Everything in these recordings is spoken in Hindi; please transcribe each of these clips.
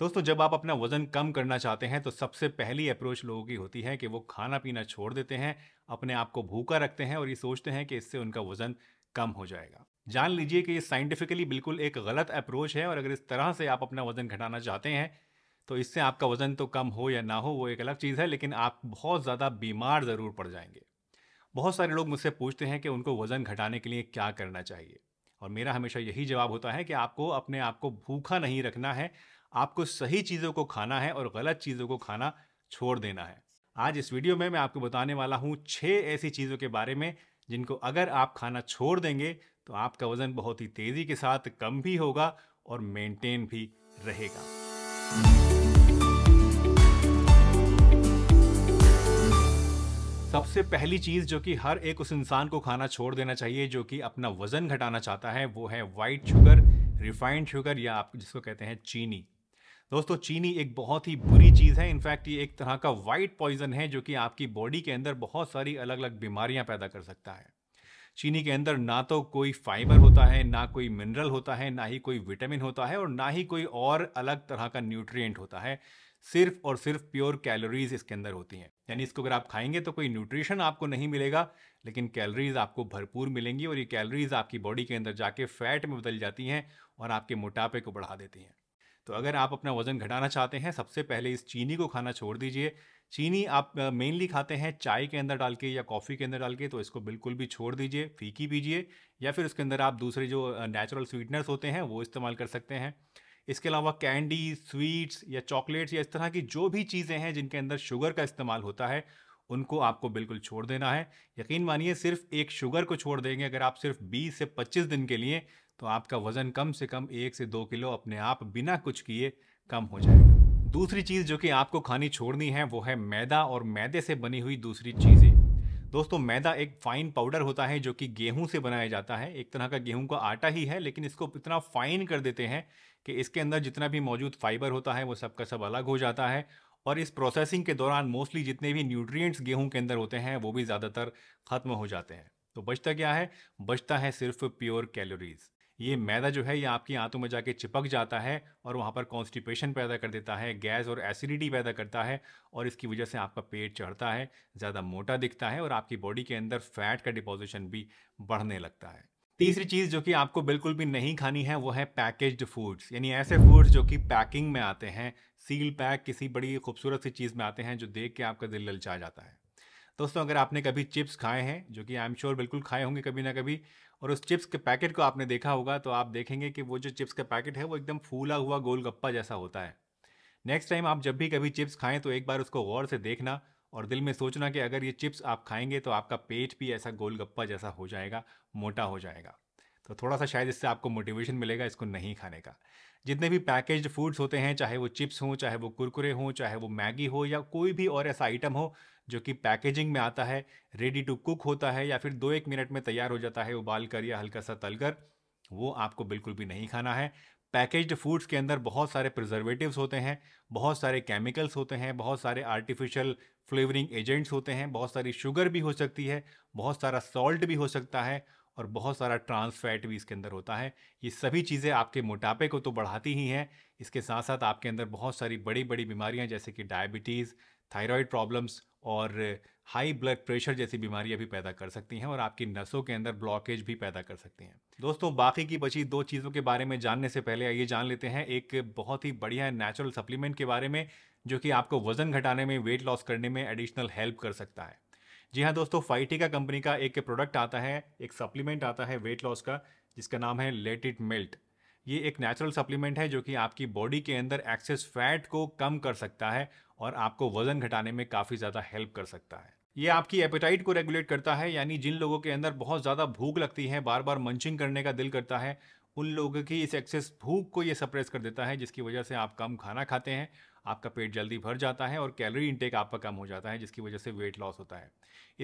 दोस्तों जब आप अपना वजन कम करना चाहते हैं तो सबसे पहली अप्रोच लोगों की होती है कि वो खाना पीना छोड़ देते हैं अपने आप को भूखा रखते हैं और ये सोचते हैं कि इससे उनका वजन कम हो जाएगा जान लीजिए कि ये साइंटिफिकली बिल्कुल एक गलत अप्रोच है और अगर इस तरह से आप अपना वजन घटाना चाहते हैं तो इससे आपका वजन तो कम हो या ना हो वो एक अलग चीज़ है लेकिन आप बहुत ज़्यादा बीमार ज़रूर पड़ जाएंगे बहुत सारे लोग मुझसे पूछते हैं कि उनको वज़न घटाने के लिए क्या करना चाहिए और मेरा हमेशा यही जवाब होता है कि आपको अपने आप को भूखा नहीं रखना है आपको सही चीज़ों को खाना है और गलत चीज़ों को खाना छोड़ देना है आज इस वीडियो में मैं आपको बताने वाला हूँ छः ऐसी चीज़ों के बारे में जिनको अगर आप खाना छोड़ देंगे तो आपका वज़न बहुत ही तेज़ी के साथ कम भी होगा और मेंटेन भी रहेगा सबसे पहली चीज़ जो कि हर एक उस इंसान को खाना छोड़ देना चाहिए जो कि अपना वज़न घटाना चाहता है वो है वाइट शुगर रिफाइंड शुगर या आप जिसको कहते हैं चीनी दोस्तों चीनी एक बहुत ही बुरी चीज़ है इनफैक्ट ये एक तरह का वाइट पॉइजन है जो कि आपकी बॉडी के अंदर बहुत सारी अलग अलग बीमारियां पैदा कर सकता है चीनी के अंदर ना तो कोई फाइबर होता है ना कोई मिनरल होता है ना ही कोई विटामिन होता है और ना ही कोई और अलग तरह का न्यूट्रिएंट होता है सिर्फ और सिर्फ प्योर कैलोरीज इसके अंदर होती हैं यानी इसको अगर आप खाएंगे तो कोई न्यूट्रिशन आपको नहीं मिलेगा लेकिन कैलोरीज आपको भरपूर मिलेंगी और ये कैलोरीज आपकी बॉडी के अंदर जाके फैट में बदल जाती हैं और आपके मोटापे को बढ़ा देती हैं तो अगर आप अपना वज़न घटाना चाहते हैं सबसे पहले इस चीनी को खाना छोड़ दीजिए चीनी आप मेनली खाते हैं चाय के अंदर डाल के या कॉफ़ी के अंदर डाल के तो इसको बिल्कुल भी छोड़ दीजिए फीकी पीजिए या फिर उसके अंदर आप दूसरे जो नेचुरल स्वीटनर्स होते हैं वो इस्तेमाल कर सकते हैं इसके अलावा कैंडी स्वीट्स या चॉकलेट्स या इस तरह की जो भी चीज़ें हैं जिनके अंदर शुगर का इस्तेमाल होता है उनको आपको बिल्कुल छोड़ देना है यकीन मानिए सिर्फ एक शुगर को छोड़ देंगे अगर आप सिर्फ 20 से 25 दिन के लिए तो आपका वज़न कम से कम एक से दो किलो अपने आप बिना कुछ किए कम हो जाएगा दूसरी चीज़ जो कि आपको खानी छोड़नी है वो है मैदा और मैदे से बनी हुई दूसरी चीज़ें दोस्तों मैदा एक फाइन पाउडर होता है जो कि गेहूं से बनाया जाता है एक तरह का गेहूं का आटा ही है लेकिन इसको इतना फाइन कर देते हैं कि इसके अंदर जितना भी मौजूद फाइबर होता है वो सबका सब अलग हो जाता है और इस प्रोसेसिंग के दौरान मोस्टली जितने भी न्यूट्रिएंट्स गेहूं के अंदर होते हैं वो भी ज़्यादातर ख़त्म हो जाते हैं तो बचता क्या है बचता है सिर्फ प्योर कैलोरीज़ ये मैदा जो है ये आपकी आंतों में जाके चिपक जाता है और वहाँ पर कॉन्स्टिपेशन पैदा कर देता है गैस और एसिडिटी पैदा करता है और इसकी वजह से आपका पेट चढ़ता है ज़्यादा मोटा दिखता है और आपकी बॉडी के अंदर फैट का डिपोजिशन भी बढ़ने लगता है तीसरी चीज़ जो कि आपको बिल्कुल भी नहीं खानी है वो है पैकेज्ड फूड्स यानी ऐसे फूड्स जो कि पैकिंग में आते हैं सील पैक किसी बड़ी खूबसूरत सी चीज़ में आते हैं जो देख के आपका दिल ललचा जाता है दोस्तों अगर आपने कभी चिप्स खाए हैं जो कि आई एम श्योर बिल्कुल खाए होंगे कभी ना कभी और उस चिप्स के पैकेट को आपने देखा होगा तो आप देखेंगे कि वो जो चिप्स का पैकेट है वो एकदम फूला हुआ गोलगप्पा जैसा होता है नेक्स्ट टाइम आप जब भी कभी चिप्स खाएं तो एक बार उसको गौर से देखना और दिल में सोचना कि अगर ये चिप्स आप खाएंगे तो आपका पेट भी ऐसा गोलगप्पा जैसा हो जाएगा मोटा हो जाएगा तो थोड़ा सा शायद इससे आपको मोटिवेशन मिलेगा इसको नहीं खाने का जितने भी पैकेज्ड फूड्स होते हैं चाहे वो चिप्स हों चाहे वो कुरकुरे हों चाहे वो मैगी हो या कोई भी और ऐसा आइटम हो जो कि पैकेजिंग में आता है रेडी टू कुक होता है या फिर दो एक मिनट में तैयार हो जाता है उबाल कर या हल्का सा तल कर वो आपको बिल्कुल भी नहीं खाना है पैकेज्ड फूड्स के अंदर बहुत सारे प्रिजर्वेटिव्स होते हैं बहुत सारे केमिकल्स होते हैं बहुत सारे आर्टिफिशियल फ्लेवरिंग एजेंट्स होते हैं बहुत सारी शुगर भी हो सकती है बहुत सारा सॉल्ट भी हो सकता है और बहुत सारा ट्रांस फैट भी इसके अंदर होता है ये सभी चीज़ें आपके मोटापे को तो बढ़ाती ही हैं इसके साथ साथ आपके अंदर बहुत सारी बड़ी बड़ी बीमारियां जैसे कि डायबिटीज़ थायराइड प्रॉब्लम्स और हाई ब्लड प्रेशर जैसी बीमारियां भी पैदा कर सकती हैं और आपकी नसों के अंदर ब्लॉकेज भी पैदा कर सकती हैं दोस्तों बाकी की बची दो चीज़ों के बारे में जानने से पहले आइए जान लेते हैं एक बहुत ही बढ़िया नेचुरल सप्लीमेंट के बारे में जो कि आपको वज़न घटाने में वेट लॉस करने में एडिशनल हेल्प कर सकता है जी हाँ दोस्तों फाइटिका कंपनी का एक प्रोडक्ट आता है एक सप्लीमेंट आता है वेट लॉस का जिसका नाम है लेट इट मेल्ट ये एक नेचुरल सप्लीमेंट है जो कि आपकी बॉडी के अंदर एक्सेस फैट को कम कर सकता है और आपको वजन घटाने में काफ़ी ज़्यादा हेल्प कर सकता है ये आपकी एपेटाइट को रेगुलेट करता है यानी जिन लोगों के अंदर बहुत ज़्यादा भूख लगती है बार बार मंचिंग करने का दिल करता है उन लोगों की इस एक्सेस भूख को ये सप्रेस कर देता है जिसकी वजह से आप कम खाना खाते हैं आपका पेट जल्दी भर जाता है और कैलोरी इंटेक आपका कम हो जाता है जिसकी वजह से वेट लॉस होता है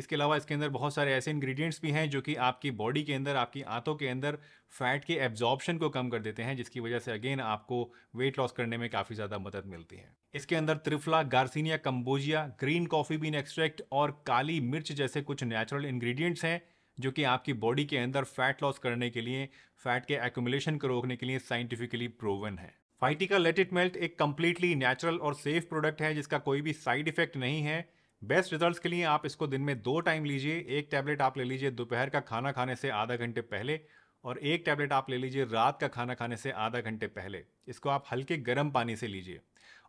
इसके अलावा इसके अंदर बहुत सारे ऐसे इंग्रेडिएंट्स भी हैं जो कि आपकी बॉडी के अंदर आपकी आंतों के अंदर फैट के एब्जॉर्बशन को कम कर देते हैं जिसकी वजह से अगेन आपको वेट लॉस करने में काफ़ी ज़्यादा मदद मिलती है इसके अंदर triphala garcinia cambogia green coffee bean extract और काली मिर्च जैसे कुछ नेचुरल इन्ग्रीडियंट्स हैं जो कि आपकी बॉडी के अंदर फैट लॉस करने के लिए फैट के एक्यूमुलेशन को रोकने के लिए साइंटिफिकली प्रोवन है फाइटी का लेट इट मेल्ट एक कम्प्लीटली नेचुरल और सेफ प्रोडक्ट है जिसका कोई भी साइड इफेक्ट नहीं है बेस्ट रिजल्ट्स के लिए आप इसको दिन में दो टाइम लीजिए एक टैबलेट आप ले लीजिए दोपहर का खाना खाने से आधा घंटे पहले और एक टैबलेट आप ले लीजिए रात का खाना खाने से आधा घंटे पहले इसको आप हल्के गर्म पानी से लीजिए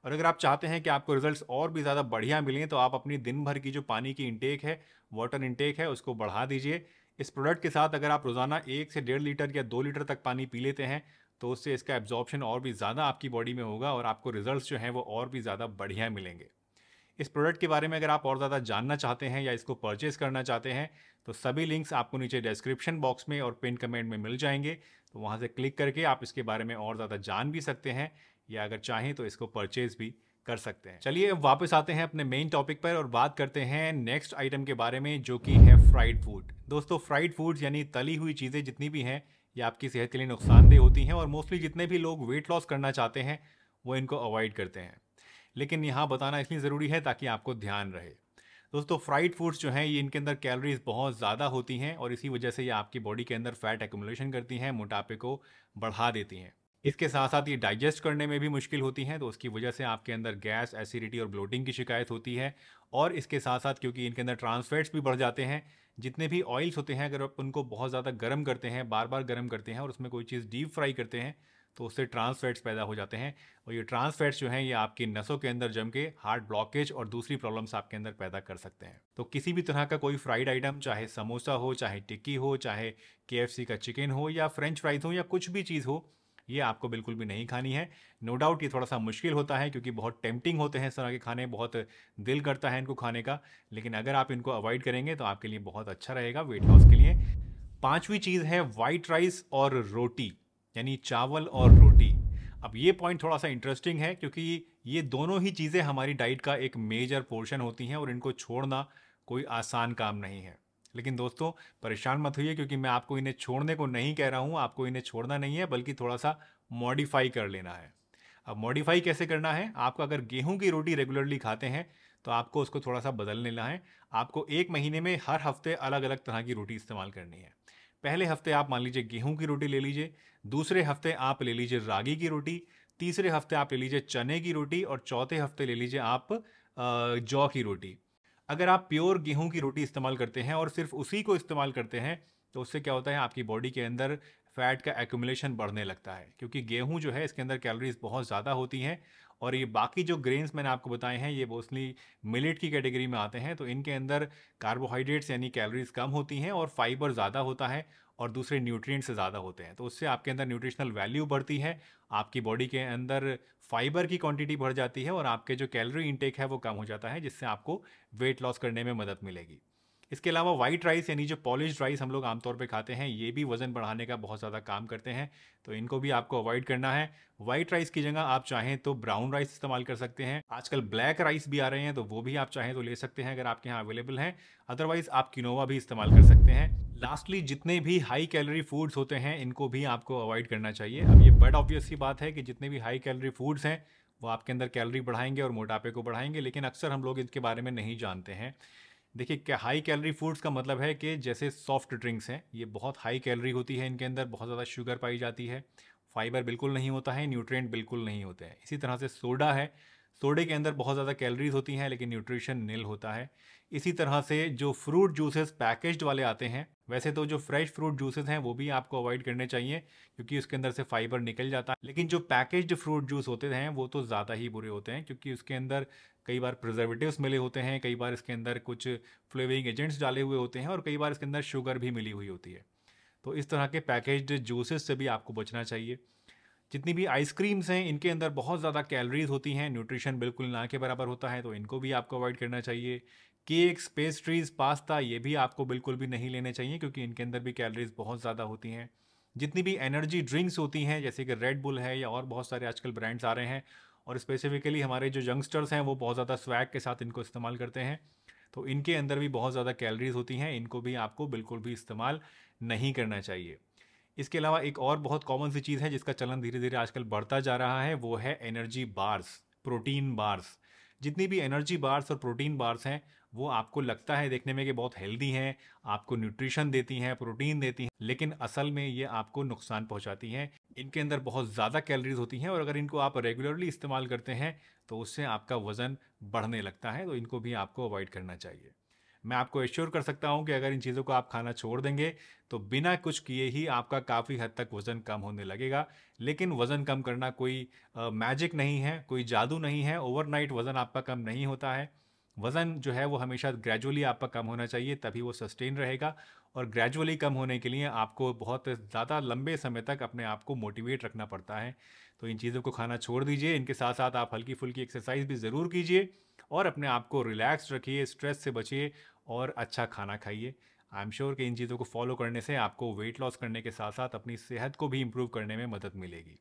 और अगर आप चाहते हैं कि आपको रिजल्ट्स और भी ज़्यादा बढ़िया मिलें तो आप अपनी दिन भर की जो पानी की इंटेक है वाटर इंटेक है उसको बढ़ा दीजिए इस प्रोडक्ट के साथ अगर आप रोज़ाना एक से डेढ़ लीटर या दो लीटर तक पानी पी लेते हैं तो उससे इसका एब्जॉर्प्शन और भी ज़्यादा आपकी बॉडी में होगा और आपको रिजल्ट्स जो हैं वो और भी ज़्यादा बढ़िया मिलेंगे इस प्रोडक्ट के बारे में अगर आप और ज़्यादा जानना चाहते हैं या इसको परचेज़ करना चाहते हैं तो सभी लिंक्स आपको नीचे डिस्क्रिप्शन बॉक्स में और पिन कमेंट में मिल जाएंगे तो वहाँ से क्लिक करके आप इसके बारे में और ज़्यादा जान भी सकते हैं या अगर चाहें तो इसको परचेज़ भी कर सकते हैं चलिए अब वापस आते हैं अपने मेन टॉपिक पर और बात करते हैं नेक्स्ट आइटम के बारे में जो कि है फ्राइड फूड दोस्तों फ्राइड फूड्स यानी तली हुई चीज़ें जितनी भी हैं ये आपकी सेहत के लिए नुकसानदेह होती हैं और मोस्टली जितने भी लोग वेट लॉस करना चाहते हैं वो इनको अवॉइड करते हैं लेकिन यहाँ बताना इसलिए ज़रूरी है ताकि आपको ध्यान रहे दोस्तों फ्राइड फूड्स जो हैं ये इनके अंदर कैलोरीज बहुत ज़्यादा होती हैं और इसी वजह से ये आपकी बॉडी के अंदर फैट एकोमोलेशन करती हैं मोटापे को बढ़ा देती हैं इसके साथ साथ ये डाइजेस्ट करने में भी मुश्किल होती हैं तो उसकी वजह से आपके अंदर गैस एसिडिटी और ब्लोटिंग की शिकायत होती है और इसके साथ साथ क्योंकि इनके अंदर ट्रांसफैट्स भी बढ़ जाते हैं जितने भी ऑयल्स होते हैं अगर आप उनको बहुत ज़्यादा गर्म करते हैं बार बार गर्म करते हैं और उसमें कोई चीज़ डीप फ्राई करते हैं तो उससे ट्रांसफैट्स पैदा हो जाते हैं और ये ट्रांसफैट्स जो हैं ये आपकी नसों के अंदर जम के हार्ट ब्लॉकेज और दूसरी प्रॉब्लम्स आपके अंदर पैदा कर सकते हैं तो किसी भी तरह का कोई फ्राइड आइटम चाहे समोसा हो चाहे टिक्की हो चाहे के का चिकन हो या फ्रेंच फ्राइज हो या कुछ भी चीज़ हो ये आपको बिल्कुल भी नहीं खानी है नो डाउट ये थोड़ा सा मुश्किल होता है क्योंकि बहुत टेम्पटिंग होते हैं इस तरह के खाने बहुत दिल करता है इनको खाने का लेकिन अगर आप इनको अवॉइड करेंगे तो आपके लिए बहुत अच्छा रहेगा वेट लॉस के लिए पाँचवीं चीज़ है वाइट राइस और रोटी यानी चावल और रोटी अब ये पॉइंट थोड़ा सा इंटरेस्टिंग है क्योंकि ये दोनों ही चीज़ें हमारी डाइट का एक मेजर पोर्शन होती हैं और इनको छोड़ना कोई आसान काम नहीं है लेकिन दोस्तों परेशान मत होइए क्योंकि मैं आपको इन्हें छोड़ने को नहीं कह रहा हूँ आपको इन्हें छोड़ना नहीं है बल्कि थोड़ा सा मॉडिफाई कर लेना है अब मॉडिफाई कैसे करना है आपको अगर गेहूं की रोटी रेगुलरली खाते हैं तो आपको उसको थोड़ा सा बदल लेना है आपको एक महीने में हर हफ्ते अलग अलग तरह की रोटी इस्तेमाल करनी है पहले हफ्ते आप मान लीजिए गेहूं की रोटी ले लीजिए दूसरे हफ्ते आप ले लीजिए रागी की रोटी तीसरे हफ्ते आप ले लीजिए चने की रोटी और चौथे हफ्ते ले लीजिए आप जौ की रोटी अगर आप प्योर गेहूं की रोटी इस्तेमाल करते हैं और सिर्फ उसी को इस्तेमाल करते हैं तो उससे क्या होता है आपकी बॉडी के अंदर फैट का एक्यूमुलेशन बढ़ने लगता है क्योंकि गेहूं जो है इसके अंदर कैलोरीज बहुत ज़्यादा होती हैं और ये बाकी जो ग्रेन्स मैंने आपको बताए हैं ये मोस्टली मिलेट की कैटेगरी में आते हैं तो इनके अंदर कार्बोहाइड्रेट्स यानी कैलोरीज कम होती हैं और फाइबर ज़्यादा होता है और दूसरे न्यूट्रिएंट्स से ज़्यादा होते हैं तो उससे आपके अंदर न्यूट्रिशनल वैल्यू बढ़ती है आपकी बॉडी के अंदर फाइबर की क्वांटिटी बढ़ जाती है और आपके जो कैलोरी इंटेक है वो कम हो जाता है जिससे आपको वेट लॉस करने में मदद मिलेगी इसके अलावा वाइट राइस यानी जो पॉलिश राइस हम लोग आमतौर पे खाते हैं ये भी वज़न बढ़ाने का बहुत ज़्यादा काम करते हैं तो इनको भी आपको अवॉइड करना है वाइट राइस की जगह आप चाहें तो ब्राउन राइस इस्तेमाल कर सकते हैं आजकल ब्लैक राइस भी आ रहे हैं तो वो भी आप चाहें तो ले सकते हैं अगर आपके यहाँ अवेलेबल हैं अदरवाइज़ आप किनोवा भी इस्तेमाल कर सकते हैं लास्टली जितने भी हाई कैलोरी फूड्स होते हैं इनको भी आपको अवॉइड करना चाहिए अब ये बड ऑब्वियस सी बात है कि जितने भी हाई कैलोरी फूड्स हैं वो आपके अंदर कैलोरी बढ़ाएंगे और मोटापे को बढ़ाएंगे लेकिन अक्सर हम लोग इसके बारे में नहीं जानते हैं देखिए क्या हाई कैलोरी फूड्स का मतलब है कि जैसे सॉफ्ट ड्रिंक्स हैं ये बहुत हाई कैलोरी होती है इनके अंदर बहुत ज़्यादा शुगर पाई जाती है फाइबर बिल्कुल नहीं होता है न्यूट्रिएंट बिल्कुल नहीं होते हैं इसी तरह से सोडा है सोडे के अंदर बहुत ज़्यादा कैलोरीज होती हैं लेकिन न्यूट्रिशन नील होता है इसी तरह से जो फ्रूट जूसेस पैकेज्ड वाले आते हैं वैसे तो जो फ्रेश फ्रूट जूसेस हैं वो भी आपको अवॉइड करने चाहिए क्योंकि उसके अंदर से फाइबर निकल जाता है लेकिन जो पैकेज्ड फ्रूट जूस होते हैं वो तो ज़्यादा ही बुरे होते हैं क्योंकि उसके अंदर कई बार प्रिजर्वेटिवस मिले होते हैं कई बार इसके अंदर कुछ फ्लेवरिंग एजेंट्स डाले हुए होते हैं और कई बार इसके अंदर शुगर भी मिली हुई होती है तो इस तरह के पैकेज्ड जूसेस से भी आपको बचना चाहिए जितनी भी आइसक्रीम्स हैं इनके अंदर बहुत ज़्यादा कैलोरीज होती हैं न्यूट्रिशन बिल्कुल ना के बराबर होता है तो इनको भी आपको अवॉइड करना चाहिए केक्स पेस्ट्रीज पास्ता ये भी आपको बिल्कुल भी नहीं लेने चाहिए क्योंकि इनके अंदर भी कैलोरीज बहुत ज़्यादा होती हैं जितनी भी एनर्जी ड्रिंक्स होती हैं जैसे कि रेड बुल है या और बहुत सारे आजकल ब्रांड्स आ रहे हैं और स्पेसिफिकली हमारे जो यंगस्टर्स हैं वो बहुत ज़्यादा स्वैग के साथ इनको इस्तेमाल करते हैं तो इनके अंदर भी बहुत ज़्यादा कैलरीज होती हैं इनको भी आपको बिल्कुल भी इस्तेमाल नहीं करना चाहिए इसके अलावा एक और बहुत कॉमन सी चीज़ है जिसका चलन धीरे धीरे आजकल बढ़ता जा रहा है वो है एनर्जी बार्स प्रोटीन बार्स जितनी भी एनर्जी बार्स और प्रोटीन बार्स हैं वो आपको लगता है देखने में कि बहुत हेल्दी हैं आपको न्यूट्रिशन देती हैं प्रोटीन देती हैं लेकिन असल में ये आपको नुकसान पहुंचाती हैं इनके अंदर बहुत ज़्यादा कैलोरीज होती हैं और अगर इनको आप रेगुलरली इस्तेमाल करते हैं तो उससे आपका वज़न बढ़ने लगता है तो इनको भी आपको अवॉइड करना चाहिए मैं आपको एश्योर कर सकता हूँ कि अगर इन चीज़ों को आप खाना छोड़ देंगे तो बिना कुछ किए ही आपका काफ़ी हद तक वज़न कम होने लगेगा लेकिन वज़न कम करना कोई मैजिक नहीं है कोई जादू नहीं है ओवरनाइट वज़न आपका कम नहीं होता है वज़न जो है वो हमेशा ग्रेजुअली आपका कम होना चाहिए तभी वो सस्टेन रहेगा और ग्रेजुअली कम होने के लिए आपको बहुत ज़्यादा लंबे समय तक अपने आप को मोटिवेट रखना पड़ता है तो इन चीज़ों को खाना छोड़ दीजिए इनके साथ साथ आप हल्की फुल्की एक्सरसाइज भी ज़रूर कीजिए और अपने आप को रिलैक्स रखिए स्ट्रेस से बचिए और अच्छा खाना खाइए आई एम श्योर कि इन चीज़ों को फॉलो करने से आपको वेट लॉस करने के साथ साथ अपनी सेहत को भी इम्प्रूव करने में मदद मिलेगी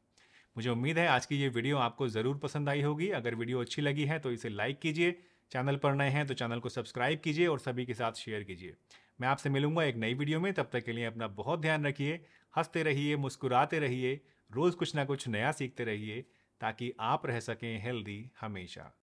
मुझे उम्मीद है आज की ये वीडियो आपको ज़रूर पसंद आई होगी अगर वीडियो अच्छी लगी है तो इसे लाइक कीजिए चैनल पर नए हैं तो चैनल को सब्सक्राइब कीजिए और सभी के साथ शेयर कीजिए मैं आपसे मिलूंगा एक नई वीडियो में तब तक के लिए अपना बहुत ध्यान रखिए हंसते रहिए मुस्कुराते रहिए रोज़ कुछ ना कुछ नया सीखते रहिए ताकि आप रह सकें हेल्दी हमेशा